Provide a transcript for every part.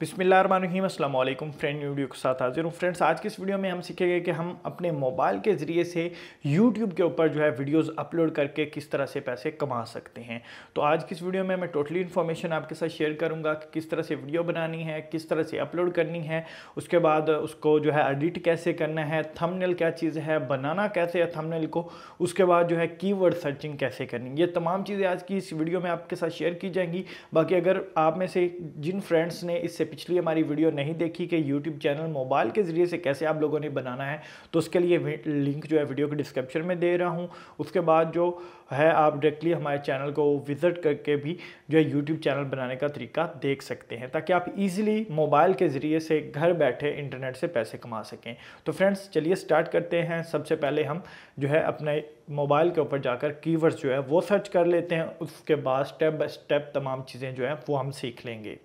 बिसमिल्लाम अल्लाम friend video के साथ हाजिर हूँ फ्रेंड्स आज की इस वीडियो में हम सीखेंगे कि हम अपने मोबाइल के ज़रिए से यूट्यूब के ऊपर जो है वीडियोस अपलोड करके किस तरह से पैसे कमा सकते हैं तो आज की इस वीडियो में मैं टोटली इन्फॉर्मेशन आपके साथ शेयर करूँगा कि किस तरह से वीडियो बनानी है किस तरह से अपलोड करनी है उसके बाद उसको जो है एडिट कैसे करना है थमनेल क्या चीज़ है बनाना कैसे है थमनेल को उसके बाद जो है की सर्चिंग कैसे करनी ये तमाम चीज़ें आज की इस वीडियो में आपके साथ शेयर की जाएंगी बाकी अगर आप में से जिन फ्रेंड्स ने इससे पिछली हमारी वीडियो नहीं देखी कि यूट्यूब चैनल मोबाइल के ज़रिए से कैसे आप लोगों ने बनाना है तो उसके लिए लिंक जो है वीडियो के डिस्क्रिप्शन में दे रहा हूँ उसके बाद जो है आप डायरेक्टली हमारे चैनल को विज़िट करके भी जो है यूट्यूब चैनल बनाने का तरीका देख सकते हैं ताकि आप ईजिली मोबाइल के ज़रिए से घर बैठे इंटरनेट से पैसे कमा सकें तो फ्रेंड्स चलिए स्टार्ट करते हैं सबसे पहले हम जो है अपने मोबाइल के ऊपर जाकर कीवर्ड्स जो है वो सर्च कर लेते हैं उसके बाद स्टेप बाय स्टेप तमाम चीज़ें जो है वो हम सीख लेंगे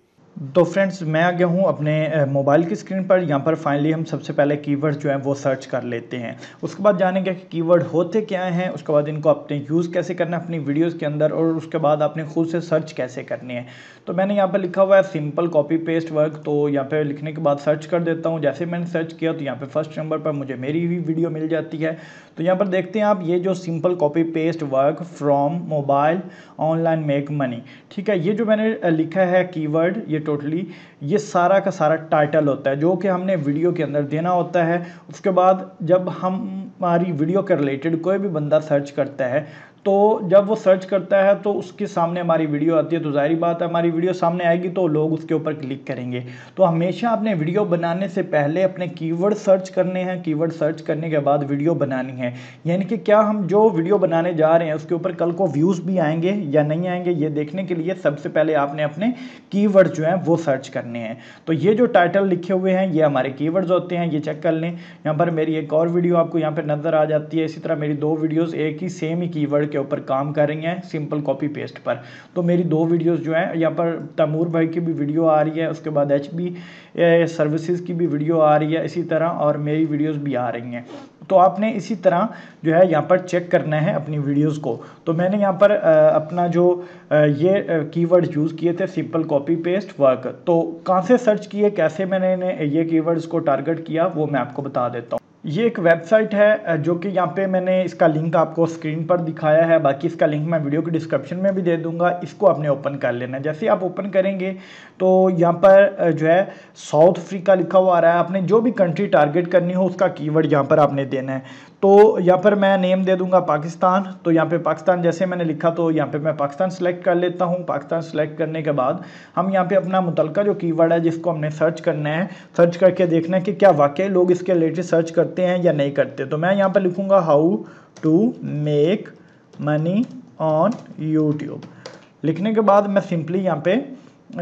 तो फ्रेंड्स मैं आ गया हूँ अपने मोबाइल की स्क्रीन पर यहाँ पर फाइनली हम सबसे पहले कीवर्ड जो हैं वो सर्च कर लेते हैं उसके बाद जानेंगे कि कीवर्ड होते क्या हैं उसके बाद इनको अपने यूज़ कैसे करना है अपनी वीडियोस के अंदर और उसके बाद आपने खुद से सर्च कैसे करनी है तो मैंने यहाँ पर लिखा हुआ है सिंपल कॉपी पेस्ट वर्क तो यहाँ पर लिखने के बाद सर्च कर देता हूँ जैसे मैंने सर्च किया तो यहाँ पर फर्स्ट नंबर पर मुझे मेरी भी वीडियो मिल जाती है तो यहाँ पर देखते हैं आप ये जो simple copy paste work from mobile online make money ठीक है ये जो मैंने लिखा है कीवर्ड ये टोटली ये सारा का सारा टाइटल होता है जो कि हमने वीडियो के अंदर देना होता है उसके बाद जब हम हमारी वीडियो के रिलेटेड कोई भी बंदा सर्च करता है तो जब वो सर्च करता है तो उसके सामने हमारी वीडियो आती है तो जाहिर बात है हमारी वीडियो सामने आएगी तो लोग उसके ऊपर क्लिक करेंगे तो हमेशा आपने वीडियो बनाने से पहले अपने कीवर्ड सर्च करने हैं कीवर्ड सर्च करने के बाद वीडियो बनानी है यानी कि क्या हम जो वीडियो बनाने जा रहे हैं उसके ऊपर कल को व्यूज़ भी आएंगे या नहीं आएंगे ये देखने के लिए सबसे पहले आपने अपने कीवर्ड जो हैं वो सर्च करने हैं तो ये जो टाइटल लिखे हुए हैं ये हमारे कीवर्ड्स होते हैं ये चेक कर लें यहाँ पर मेरी एक और वीडियो आपको यहाँ पर नज़र आ जाती है इसी तरह मेरी दो वीडियोज़ एक ही सेम ही कीवर्ड के ऊपर काम कर रही हैं सिंपल कॉपी पेस्ट पर तो मेरी दो वीडियोस जो हैं यहाँ पर तैमूर भाई की भी वीडियो आ रही है उसके बाद एच बी सर्विसेज की भी वीडियो आ रही है इसी तरह और मेरी वीडियोस भी आ रही हैं तो आपने इसी तरह जो है यहाँ पर चेक करना है अपनी वीडियोस को तो मैंने यहाँ पर अपना जो ये कीवर्ड यूज़ किए थे सिंपल कॉपी पेस्ट वर्क तो कहाँ से सर्च किए कैसे मैंने ये कीवर्ड्स को टारगेट किया वो मैं आपको बता देता हूँ ये एक वेबसाइट है जो कि यहाँ पे मैंने इसका लिंक आपको स्क्रीन पर दिखाया है बाकी इसका लिंक मैं वीडियो के डिस्क्रिप्शन में भी दे दूंगा इसको आपने ओपन कर लेना जैसे आप ओपन करेंगे तो यहाँ पर जो है साउथ अफ्रीका लिखा हुआ आ रहा है आपने जो भी कंट्री टारगेट करनी हो उसका कीवर्ड यहाँ पर आपने देना है तो यहाँ पर मैं नेम दे दूंगा पाकिस्तान तो यहाँ पे पाकिस्तान जैसे मैंने लिखा तो यहाँ पे मैं पाकिस्तान सेलेक्ट कर लेता हूँ पाकिस्तान सेलेक्ट करने के बाद हम यहाँ पे अपना मुतलका जो कीवर्ड है जिसको हमने सर्च करना है सर्च करके देखना है कि क्या वाकई लोग इसके रिलेटेड सर्च करते हैं या नहीं करते तो मैं यहाँ पर लिखूँगा how to make money on YouTube लिखने के बाद मैं सिंपली यहाँ पे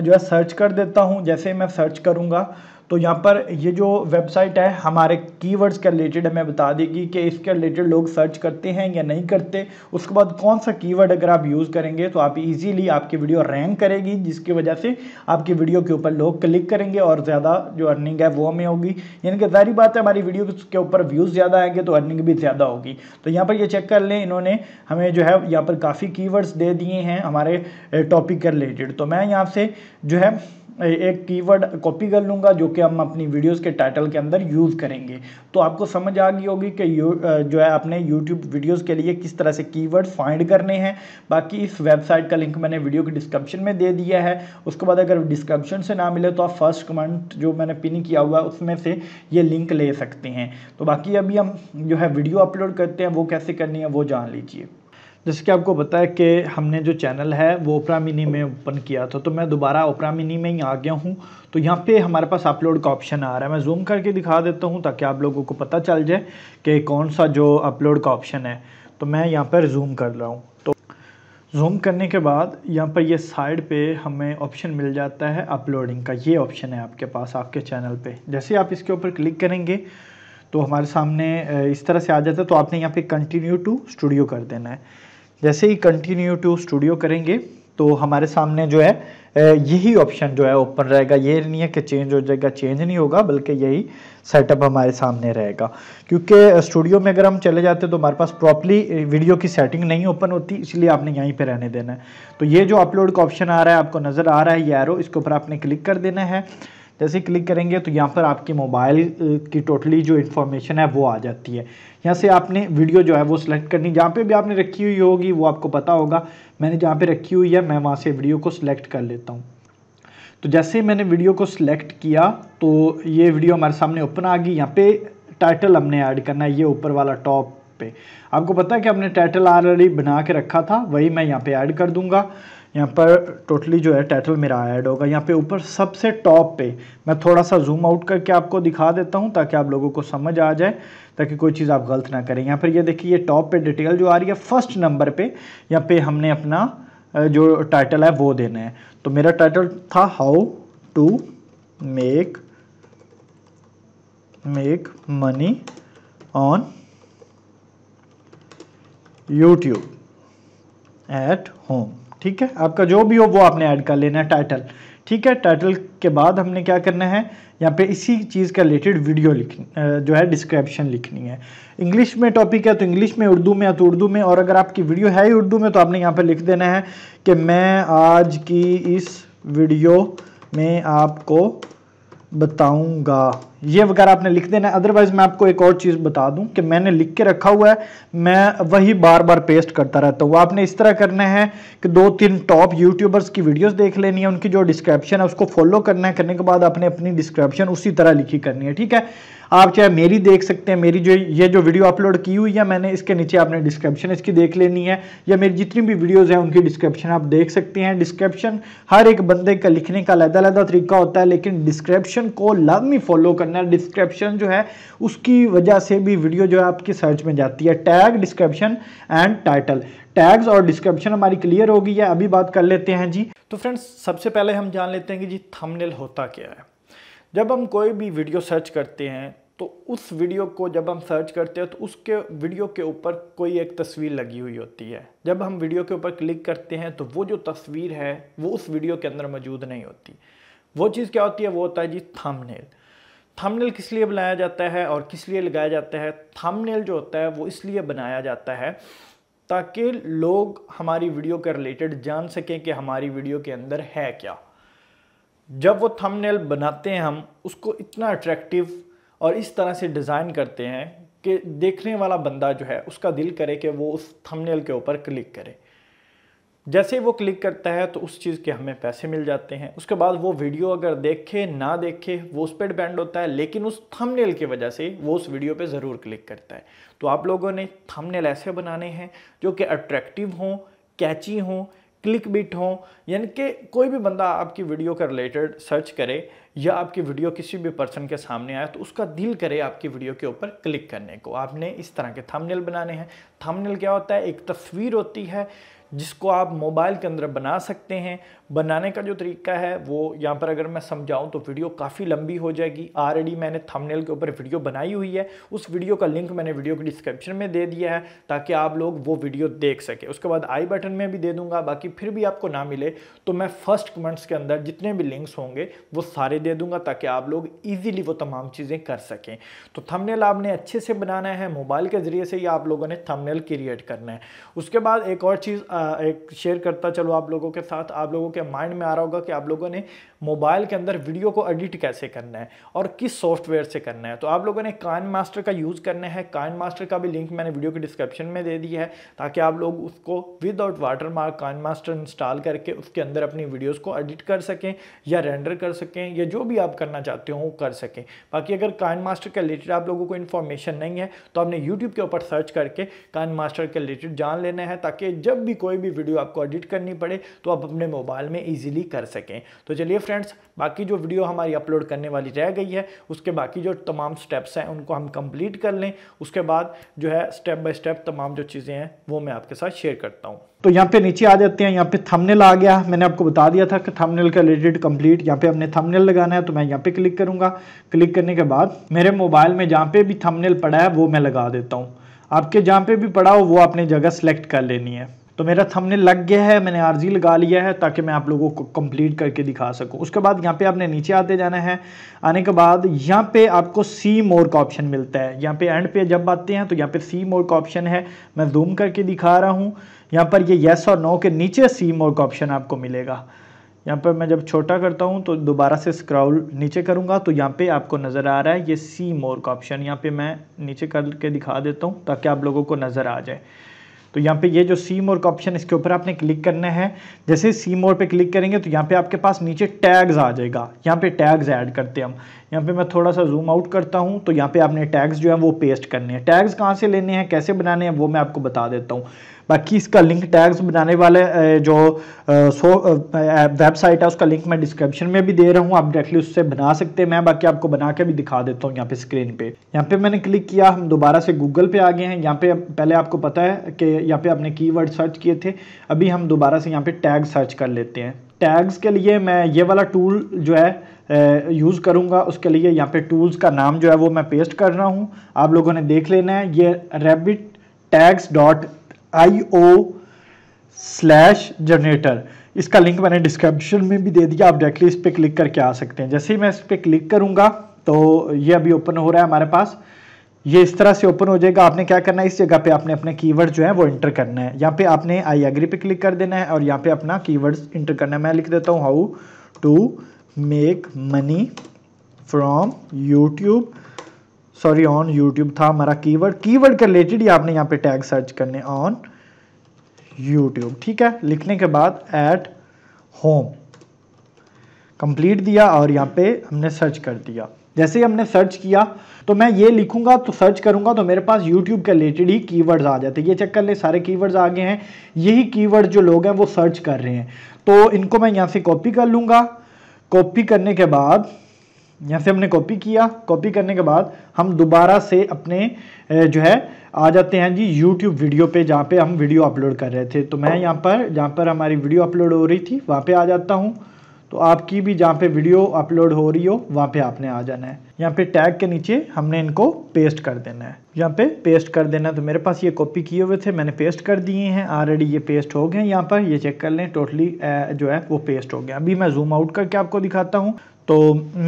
जो है सर्च कर देता हूँ जैसे मैं सर्च करूँगा तो यहाँ पर ये जो वेबसाइट है हमारे कीवर्ड्स के रिलेटेड हमें बता देगी कि इसके रिलेटेड लोग सर्च करते हैं या नहीं करते उसके बाद कौन सा कीवर्ड अगर आप यूज़ करेंगे तो आप इजीली आपकी वीडियो रैंक करेगी जिसकी वजह से आपकी वीडियो के ऊपर लोग क्लिक करेंगे और ज़्यादा जो अर्निंग है वो हमें होगी यानी कि जारी बात है हमारी वीडियो के ऊपर व्यूज़ ज़्यादा आएंगे तो अर्निंग भी ज़्यादा होगी तो यहाँ पर ये चेक कर लें इन्होंने हमें जो है यहाँ पर काफ़ी कीवर्ड्स दे दिए हैं हमारे टॉपिक eh, के रिलेटेड तो मैं यहाँ से जो है एक कीवर्ड कॉपी कर लूँगा जो कि हम अपनी वीडियोस के टाइटल के अंदर यूज़ करेंगे तो आपको समझ आ गई होगी कि जो है आपने यूट्यूब वीडियोस के लिए किस तरह से कीवर्ड फाइंड करने हैं बाकी इस वेबसाइट का लिंक मैंने वीडियो के डिस्क्रिप्शन में दे दिया है उसके बाद अगर डिस्क्रिप्शन से ना मिले तो आप फर्स्ट कमेंट जो मैंने पिन किया हुआ है उसमें से ये लिंक ले सकते हैं तो बाकी अभी हम जो है वीडियो अपलोड करते हैं वो कैसे करनी है वो जान लीजिए जैसे कि आपको पता है कि हमने जो चैनल है वो ओपरा मिनी में ओपन किया था तो मैं दोबारा ओपरा मिनी में ही आ गया हूँ तो यहाँ पे हमारे पास अपलोड का ऑप्शन आ रहा है मैं जूम करके दिखा देता हूँ ताकि आप लोगों को पता चल जाए कि कौन सा जो अपलोड का ऑप्शन है तो मैं यहाँ पर जूम कर रहा हूँ तो जूम करने के बाद यहाँ पर ये साइड पर हमें ऑप्शन मिल जाता है अपलोडिंग का ये ऑप्शन है आपके पास आपके चैनल पर जैसे आप इसके ऊपर क्लिक करेंगे तो हमारे सामने इस तरह से आ जाता है तो आपने यहाँ पे कंटिन्यू टू स्टूडियो कर देना है जैसे ही कंटिन्यू टू स्टूडियो करेंगे तो हमारे सामने जो है यही ऑप्शन जो है ओपन रहेगा ये नहीं है कि चेंज हो जाएगा चेंज नहीं होगा बल्कि यही सेटअप हमारे सामने रहेगा क्योंकि स्टूडियो में अगर हम चले जाते हैं तो हमारे पास प्रॉपरली वीडियो की सेटिंग नहीं ओपन होती इसलिए आपने यहीं पे रहने देना है तो ये जो अपलोड का ऑप्शन आ रहा है आपको नज़र आ रहा है ये एरो इसके ऊपर आपने क्लिक कर देना है जैसे क्लिक करेंगे तो यहाँ पर आपके मोबाइल की टोटली जो इन्फॉर्मेशन है वो आ जाती है यहाँ से आपने वीडियो जो है वो सिलेक्ट करनी जहाँ पे भी आपने रखी हुई होगी वो आपको पता होगा मैंने जहाँ पे रखी हुई है मैं वहाँ से वीडियो को सिलेक्ट कर लेता हूँ तो जैसे ही मैंने वीडियो को सिलेक्ट किया तो ये वीडियो हमारे सामने ओपन आ गई यहाँ पे टाइटल हमने ऐड करना है ये ऊपर वाला टॉप पे आपको पता है कि हमने टाइटल ऑलरेडी बना के रखा था वही मैं यहाँ पे ऐड कर दूंगा यहाँ पर टोटली जो है टाइटल मेरा ऐड होगा यहाँ पे ऊपर सबसे टॉप पे मैं थोड़ा सा जूम आउट करके आपको दिखा देता हूँ ताकि आप लोगों को समझ आ जाए ताकि कोई चीज़ आप गलत ना करें यहाँ पर ये देखिए ये टॉप पे डिटेल जो आ रही है फर्स्ट नंबर पे यहाँ पे हमने अपना जो टाइटल है वो देना है तो मेरा टाइटल था how to make make money on YouTube at home ठीक है आपका जो भी हो वो आपने ऐड कर लेना है टाइटल ठीक है टाइटल के बाद हमने क्या करना है यहाँ पे इसी चीज़ का रिलेटेड वीडियो लिखनी जो है डिस्क्रिप्शन लिखनी है इंग्लिश में टॉपिक है तो इंग्लिश में उर्दू में है तो उर्दू में और अगर आपकी वीडियो है ही उर्दू में तो आपने यहाँ पर लिख देना है कि मैं आज की इस वीडियो में आपको बताऊँगा ये वगैरह आपने लिख देना है अदरवाइज मैं आपको एक और चीज़ बता दूं कि मैंने लिख के रखा हुआ है मैं वही बार बार पेस्ट करता रहता हूँ आपने इस तरह करना है कि दो तीन टॉप यूट्यूबर्स की वीडियोस देख लेनी है उनकी जो डिस्क्रिप्शन है उसको फॉलो करना है करने के बाद आपने अपनी डिस्क्रिप्शन उसी तरह लिखी करनी है ठीक है आप चाहे मेरी देख सकते हैं मेरी जो ये जो वीडियो अपलोड की हुई है मैंने इसके नीचे आपने डिस्क्रिप्शन इसकी देख लेनी है या मेरी जितनी भी वीडियोस हैं उनकी डिस्क्रिप्शन आप देख सकते हैं डिस्क्रिप्शन हर एक बंदे का लिखने का अलहदा अलहदा तरीका होता है लेकिन डिस्क्रिप्शन को लाजमी फॉलो करना करना है डिस्क्रिप्शन जो है उसकी वजह से भी वीडियो जो है आपकी सर्च में जाती है tag description and title tags और डिस्क्रिप्शन हमारी क्लियर होगी या अभी बात कर लेते हैं जी तो फ्रेंड्स सबसे पहले हम जान लेते हैं कि जी थमनेल होता क्या है जब हम कोई भी वीडियो सर्च करते हैं तो उस वीडियो को जब हम सर्च करते हैं तो उसके वीडियो के ऊपर कोई एक तस्वीर लगी हुई होती है जब हम वीडियो के ऊपर क्लिक करते हैं तो वो जो तस्वीर है वो उस वीडियो के अंदर मौजूद नहीं होती वो चीज़ क्या होती है वो होता है जी थंबनेल थंबनेल किस लिए बनाया जाता है और किस लिए लगाया जाता है थंबनेल जो होता है वो इसलिए बनाया जाता है ताकि लोग हमारी वीडियो के रिलेटेड जान सकें कि हमारी वीडियो के अंदर है क्या जब वो थंबनेल बनाते हैं हम उसको इतना अट्रैक्टिव और इस तरह से डिज़ाइन करते हैं कि देखने वाला बंदा जो है उसका दिल करे कि वो उस थंबनेल के ऊपर क्लिक करे जैसे ही वो क्लिक करता है तो उस चीज़ के हमें पैसे मिल जाते हैं उसके बाद वो वीडियो अगर देखे ना देखे वो उस पर डिपेंड होता है लेकिन उस थंबनेल की वजह से वो उस वीडियो पे ज़रूर क्लिक करता है तो आप लोगों ने थंबनेल ऐसे बनाने हैं जो कि अट्रैक्टिव हों कैची हों क्लिक बिट हों यानी कि कोई भी बंदा आपकी वीडियो का रिलेटेड सर्च करे या आपकी वीडियो किसी भी पर्सन के सामने आए तो उसका दिल करे आपकी वीडियो के ऊपर क्लिक करने को आपने इस तरह के थंबनेल बनाने हैं थंबनेल क्या होता है एक तस्वीर होती है जिसको आप मोबाइल के अंदर बना सकते हैं बनाने का जो तरीका है वो यहाँ पर अगर मैं समझाऊँ तो वीडियो काफ़ी लंबी हो जाएगी ऑलरेडी मैंने थंबनेल के ऊपर वीडियो बनाई हुई है उस वीडियो का लिंक मैंने वीडियो के डिस्क्रिप्शन में दे दिया है ताकि आप लोग वो वीडियो देख सकें उसके बाद आई बटन में भी दे दूंगा बाकी फिर भी आपको ना मिले तो मैं फर्स्ट कमेंट्स के अंदर जितने भी लिंक्स होंगे वो सारे दे दूंगा ताकि आप लोग ईजिली वो तमाम चीज़ें कर सकें तो थमनेल आपने अच्छे से बनाना है मोबाइल के ज़रिए से ही आप लोगों ने थमनेल क्रिएट करना है उसके बाद एक और चीज़ एक शेयर करता चलो आप लोगों के साथ आप लोगों के माइंड में आ रहा होगा कि आप लोगों ने मोबाइल के अंदर वीडियो को एडिट कैसे करना है और किस सॉफ्टवेयर से करना है तो आप लोगों ने काइन मास्टर का यूज़ करना है काइन मास्टर का भी लिंक मैंने वीडियो के डिस्क्रिप्शन में दे दी है ताकि आप लोग उसको without water mark Kinemaster install करके उसके अंदर अपनी वीडियोज़ को एडिट कर सकें या रेंडर कर सकें या जो भी आप करना चाहते हो कर सकें बाकी अगर काइन मास्टर के रिलेटेड आप लोगों को इन्फॉर्मेशन नहीं है तो आपने यूट्यूब के ऊपर सर्च करके कान मास्टर के रिलेटेड जान लेना है ताकि जब भी कोई भी वीडियो आपको एडिट करनी पड़े तो आप अपने मोबाइल में ईजिली कर सकें तो चलिए स्टूडेंट्स बाकी जो वीडियो हमारी अपलोड करने वाली रह गई है उसके बाकी जो तमाम स्टेप्स हैं उनको हम कंप्लीट कर लें उसके बाद जो है स्टेप बाय स्टेप तमाम जो चीज़ें हैं वो मैं आपके साथ शेयर करता हूँ तो यहाँ पे नीचे आ जाते हैं यहाँ पे थंबनेल आ गया मैंने आपको बता दिया था कि थंबनेल का रिलेटेड कंप्लीट यहाँ पे हमने थंबनेल लगाना है तो मैं यहाँ पे क्लिक करूँगा क्लिक करने के बाद मेरे मोबाइल में जहाँ पे भी थंबनेल पड़ा है वो मैं लगा देता हूँ आपके जहाँ पे भी पड़ा हो वो आपने जगह सेलेक्ट कर लेनी है तो मेरा थंबनेल लग गया है मैंने आरजी लगा लिया है ताकि मैं आप लोगों को कंप्लीट करके दिखा सकूं उसके बाद यहाँ पे आपने नीचे आते जाना है आने के बाद यहाँ पे आपको सी मोर का ऑप्शन मिलता है यहाँ पे एंड पे जब आते हैं तो यहाँ पे सी मोर का ऑप्शन है मैं जूम करके दिखा रहा हूँ यहाँ पर ये येस और नो के नीचे सी मोर का ऑप्शन आपको मिलेगा यहाँ पर मैं जब छोटा करता हूँ तो दोबारा से स्क्रॉल नीचे करूँगा तो यहाँ पे आपको नज़र आ रहा है ये सी मोर का ऑप्शन यहाँ पे मैं नीचे करके दिखा देता हूँ ताकि आप लोगों को नज़र आ जाए तो यहाँ पे ये जो सी मोर का ऑप्शन इसके ऊपर आपने क्लिक करना है जैसे सी मोर पे क्लिक करेंगे तो यहाँ पे आपके पास नीचे टैग्स आ जाएगा यहाँ पे टैग्स ऐड करते हैं हम यहाँ पे मैं थोड़ा सा जूम आउट करता हूँ तो यहाँ पे आपने टैग्स जो है वो पेस्ट करने हैं टैग्स कहाँ से लेने हैं कैसे बनाने हैं वो मैं आपको बता देता हूँ बाकी इसका लिंक टैग्स बनाने वाले जो सो वेबसाइट है उसका लिंक मैं डिस्क्रिप्शन में भी दे रहा हूँ आप डायरेक्टली उससे बना सकते हैं मैं बाकी आपको बना के भी दिखा देता हूँ यहाँ पे स्क्रीन पे यहाँ पे मैंने क्लिक किया हम दोबारा से गूगल पे आ गए हैं यहाँ पे पहले आपको पता है कि यहाँ पे आपने की सर्च किए थे अभी हम दोबारा से यहाँ पे टैग सर्च कर लेते हैं टैग्स के लिए मैं ये वाला टूल जो है यूज़ करूँगा उसके लिए यहाँ पे टूल्स का नाम जो है वो मैं पेस्ट कर रहा हूँ आप लोगों ने देख लेना है ये rapid tags dot I O slash generator इसका लिंक मैंने डिस्क्रिप्शन में भी दे दिया आप डायरेक्टली इस पर क्लिक करके आ सकते हैं जैसे ही मैं इस पर क्लिक करूंगा तो ये अभी ओपन हो रहा है हमारे पास ये इस तरह से ओपन हो जाएगा आपने क्या करना है इस जगह पे आपने अपने कीवर्ड जो है वो इंटर करना है यहाँ पे आपने आई एग्री पे क्लिक कर देना है और यहाँ पे अपना कीवर्ड्स इंटर करना है मैं लिख देता हूँ how to make money from YouTube sorry on YouTube था हमारा कीवर्ड कीवर्ड के रिलेटेड ही आपने यहाँ पे टैग सर्च करने ऑन यूट्यूब ठीक है लिखने के बाद एट होम कंप्लीट दिया और यहाँ पे हमने सर्च कर दिया जैसे ही हमने सर्च किया तो मैं ये लिखूंगा तो सर्च करूंगा तो मेरे पास YouTube के रिलेटेड ही कीवर्ड्स आ जाते हैं ये चेक कर ले सारे कीवर्ड्स आ गए हैं यही कीवर्ड जो लोग हैं वो सर्च कर रहे हैं तो इनको मैं यहाँ से कॉपी कर लूंगा कॉपी करने के बाद यहाँ से हमने कॉपी किया कॉपी करने के बाद हम दोबारा से अपने जो है आ जाते हैं जी यूट्यूब वीडियो पे जहाँ पे हम वीडियो अपलोड कर रहे थे तो मैं यहाँ पर जहाँ पर हमारी वीडियो अपलोड हो रही थी वहाँ पे आ जाता हूँ तो आपकी भी जहाँ पे वीडियो अपलोड हो रही हो वहाँ पे आपने आ जाना है यहाँ पे टैग के नीचे हमने इनको पेस्ट कर देना है यहाँ पे पेस्ट कर देना है तो मेरे पास ये कॉपी किए हुए थे मैंने पेस्ट कर दिए हैं ऑलरेडी ये पेस्ट हो गए यहाँ पर ये चेक कर लें टोटली जो है वो पेस्ट हो गया अभी मैं जूम आउट करके आपको दिखाता हूँ तो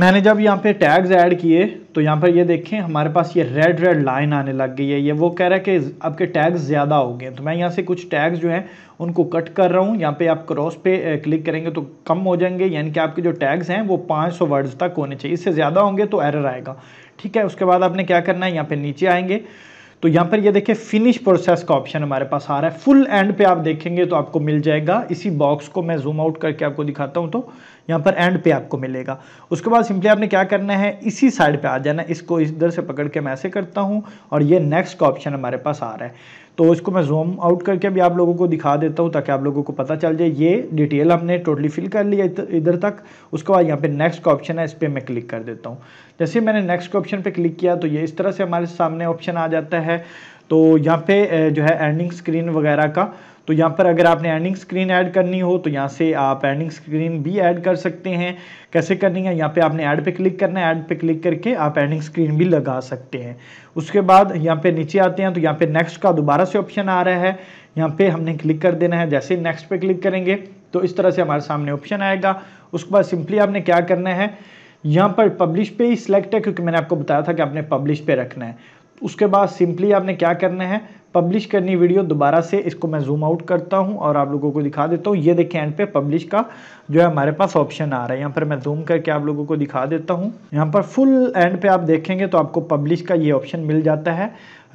मैंने जब यहाँ पे टैग्स ऐड किए तो यहाँ पर ये देखें हमारे पास ये रेड रेड लाइन आने लग गई है ये वो कह रहा है कि आपके टैग्स ज़्यादा हो गए तो मैं यहाँ से कुछ टैग्स जो हैं उनको कट कर रहा हूँ यहाँ पे आप क्रॉस पे क्लिक करेंगे तो कम हो जाएंगे यानी कि आपके जो टैग्स हैं वो 500 वर्ड्स तक होने चाहिए इससे ज़्यादा होंगे तो एरर आएगा ठीक है उसके बाद आपने क्या करना है यहाँ पर नीचे आएंगे तो यहाँ पर ये देखिए फिनिश प्रोसेस का ऑप्शन हमारे पास आ रहा है फुल एंड पे आप देखेंगे तो आपको मिल जाएगा इसी बॉक्स को मैं जूम आउट करके आपको दिखाता हूं तो यहां पर एंड पे आपको मिलेगा उसके बाद सिंपली आपने क्या करना है इसी साइड पे आ जाना इसको इधर से पकड़ के मैं ऐसे करता हूं और ये नेक्स्ट का ऑप्शन हमारे पास आ रहा है तो इसको मैं जूम आउट करके भी आप लोगों को दिखा देता हूँ ताकि आप लोगों को पता चल जाए ये डिटेल हमने टोटली फिल कर लिया इधर तक उसके बाद यहाँ पे नेक्स्ट का ऑप्शन है इस पर मैं क्लिक कर देता हूँ जैसे मैंने नेक्स्ट के ऑप्शन पर क्लिक किया तो ये इस तरह से हमारे सामने ऑप्शन आ जाता है तो यहाँ पे जो है एंडिंग स्क्रीन वगैरह का तो यहाँ पर अगर आपने एंडिंग स्क्रीन ऐड करनी हो तो यहाँ से आप एंडिंग स्क्रीन भी ऐड कर सकते हैं कैसे करनी है यहाँ पे आपने ऐड पे क्लिक करना है ऐड पे क्लिक करके आप एंडिंग स्क्रीन भी लगा सकते हैं उसके बाद यहाँ पे नीचे आते हैं तो यहाँ पे नेक्स्ट का दोबारा से ऑप्शन आ रहा है यहाँ पे हमने क्लिक कर देना है जैसे नेक्स्ट पे क्लिक करेंगे तो इस तरह से हमारे सामने ऑप्शन आएगा उसके बाद सिंपली आपने क्या करना है यहाँ पर पब्लिश पे ही सिलेक्ट है क्योंकि मैंने आपको बताया था कि आपने पब्लिश पे रखना है उसके बाद सिंपली आपने क्या करना है पब्लिश करनी वीडियो दोबारा से इसको मैं जूम आउट करता हूं और आप लोगों को दिखा देता हूं ये देखें एंड पे पब्लिश का जो है हमारे पास ऑप्शन आ रहा है यहाँ पर मैं जूम करके आप लोगों को दिखा देता हूं यहाँ पर फुल एंड पे आप देखेंगे तो आपको पब्लिश का ये ऑप्शन मिल जाता है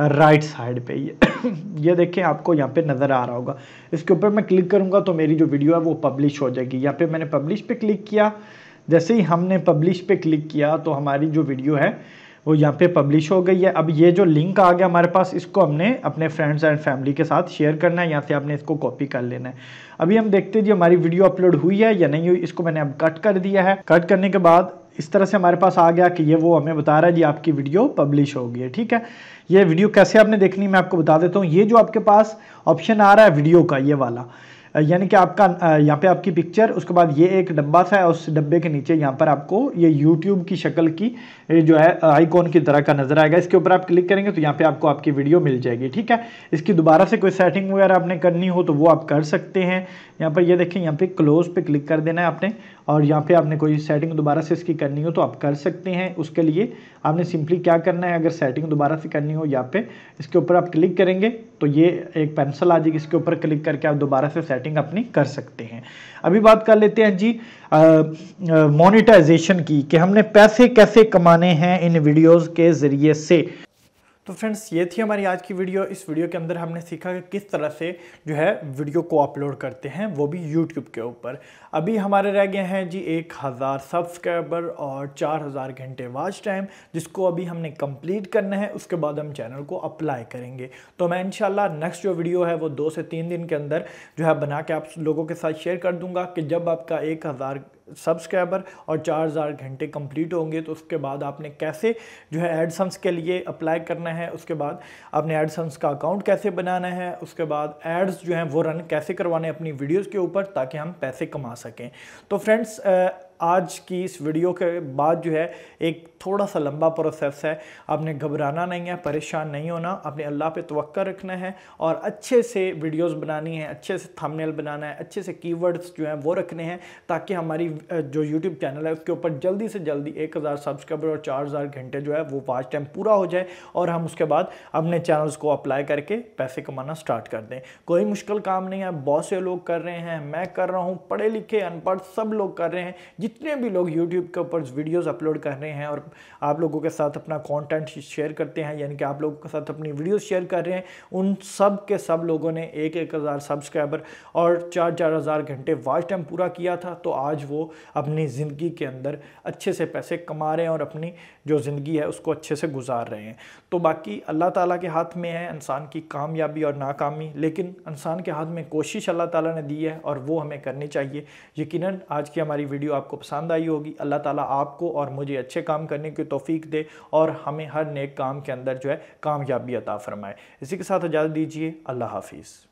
राइट साइड पे ये ये देखें आपको यहाँ पे नज़र आ रहा होगा इसके ऊपर मैं क्लिक करूँगा तो मेरी जो वीडियो है वो पब्लिश हो जाएगी यहाँ पे मैंने पब्लिश पे क्लिक किया जैसे ही हमने पब्लिश पे क्लिक किया तो हमारी जो वीडियो है वो यहाँ पे पब्लिश हो गई है अब ये जो लिंक आ गया हमारे पास इसको हमने अपने फ्रेंड्स एंड फैमिली के साथ शेयर करना है यहाँ से आपने इसको कॉपी कर लेना है अभी हम देखते जी हमारी वीडियो अपलोड हुई है या नहीं हुई इसको मैंने अब कट कर दिया है कट करने के बाद इस तरह से हमारे पास आ गया कि ये वो हमें बता रहा है जी आपकी वीडियो पब्लिश हो गई है ठीक है ये वीडियो कैसे आपने देखनी मैं आपको बता देता हूँ ये जो आपके पास ऑप्शन आ रहा है वीडियो का ये वाला यानी कि आपका यहाँ पे आपकी पिक्चर उसके बाद ये एक डब्बा सा है उस डब्बे के नीचे यहाँ पर आपको ये यूट्यूब की शक्ल की जो है आइकॉन की तरह का नज़र आएगा इसके ऊपर आप क्लिक करेंगे तो यहाँ पे आपको आपकी वीडियो मिल जाएगी ठीक है इसकी दोबारा से कोई सेटिंग वगैरह आपने करनी हो तो वो आप कर सकते हैं यहाँ पर ये यह देखें यहाँ पे क्लोज पे क्लिक कर देना है आपने और यहाँ पे आपने कोई सेटिंग दोबारा से इसकी करनी हो तो आप कर सकते हैं उसके लिए आपने सिंपली क्या करना है अगर सेटिंग दोबारा से करनी हो यहाँ पे इसके ऊपर आप क्लिक करेंगे तो ये एक पेंसिल आ जाएगी इसके ऊपर क्लिक करके आप दोबारा से सेटिंग अपनी कर सकते हैं अभी बात कर लेते हैं जी मोनिटाइजेशन की कि हमने पैसे कैसे कमाने हैं इन वीडियोज़ के ज़रिए से तो फ्रेंड्स ये थी हमारी आज की वीडियो इस वीडियो के अंदर हमने सीखा कि किस तरह से जो है वीडियो को अपलोड करते हैं वो भी यूट्यूब के ऊपर अभी हमारे रह गए हैं जी एक हज़ार सब्सक्राइबर और चार हज़ार घंटे वाच टाइम जिसको अभी हमने कंप्लीट करना है उसके बाद हम चैनल को अप्लाई करेंगे तो मैं इन नेक्स्ट जो वीडियो है वो दो से तीन दिन के अंदर जो है बना के आप लोगों के साथ शेयर कर दूँगा कि जब आपका एक हज़ार सब्सक्राइबर और चार हज़ार घंटे कंप्लीट होंगे तो उसके बाद आपने कैसे जो है एडसन्स के लिए अप्लाई करना है उसके बाद आपने एडसन्स का अकाउंट कैसे बनाना है उसके बाद एड्स जो हैं वो रन कैसे करवाने अपनी वीडियोज़ के ऊपर ताकि हम पैसे कमा सकें तो फ्रेंड्स आज की इस वीडियो के बाद जो है एक थोड़ा सा लंबा प्रोसेस है आपने घबराना नहीं है परेशान नहीं होना आपने अल्लाह पे तो रखना है और अच्छे से वीडियोस बनानी है अच्छे से थंबनेल बनाना है अच्छे से कीवर्ड्स जो हैं वो रखने हैं ताकि हमारी जो यूट्यूब चैनल है उसके ऊपर जल्दी से जल्दी एक हज़ार सब्सक्राइबर और चार हज़ार घंटे जो है वो पाँच टाइम पूरा हो जाए और हम उसके बाद अपने चैनल्स को अप्लाई करके पैसे कमाना स्टार्ट कर दें कोई मुश्किल काम नहीं है बहुत से लोग कर रहे हैं मैं कर रहा हूँ पढ़े लिखे अनपढ़ सब लोग कर रहे हैं जितने भी लोग यूट्यूब के ऊपर वीडियोस अपलोड कर रहे हैं और आप लोगों के साथ अपना कंटेंट शेयर करते हैं यानी कि आप लोगों के साथ अपनी वीडियोस शेयर कर रहे हैं उन सब के सब लोगों ने एक एक हज़ार सब्सक्राइबर और चार चार हज़ार घंटे वॉच टाइम पूरा किया था तो आज वो अपनी ज़िंदगी के अंदर अच्छे से पैसे कमा रहे हैं और अपनी जो ज़िंदगी है उसको अच्छे से गुजार रहे हैं तो बाकी अल्लाह ताला के हाथ में है इंसान की कामयाबी और नाकामी लेकिन इंसान के हाथ में कोशिश अल्लाह ताला ने दी है और वो हमें करनी चाहिए यकीनन आज की हमारी वीडियो आपको पसंद आई होगी अल्लाह ताला आपको और मुझे अच्छे काम करने की तोफ़ीक दे और हमें हर नेक काम के अंदर जो है कामयाबी अता फ़रमाए इसी के साथ इजाज़त दीजिए अल्लाह हाफिज़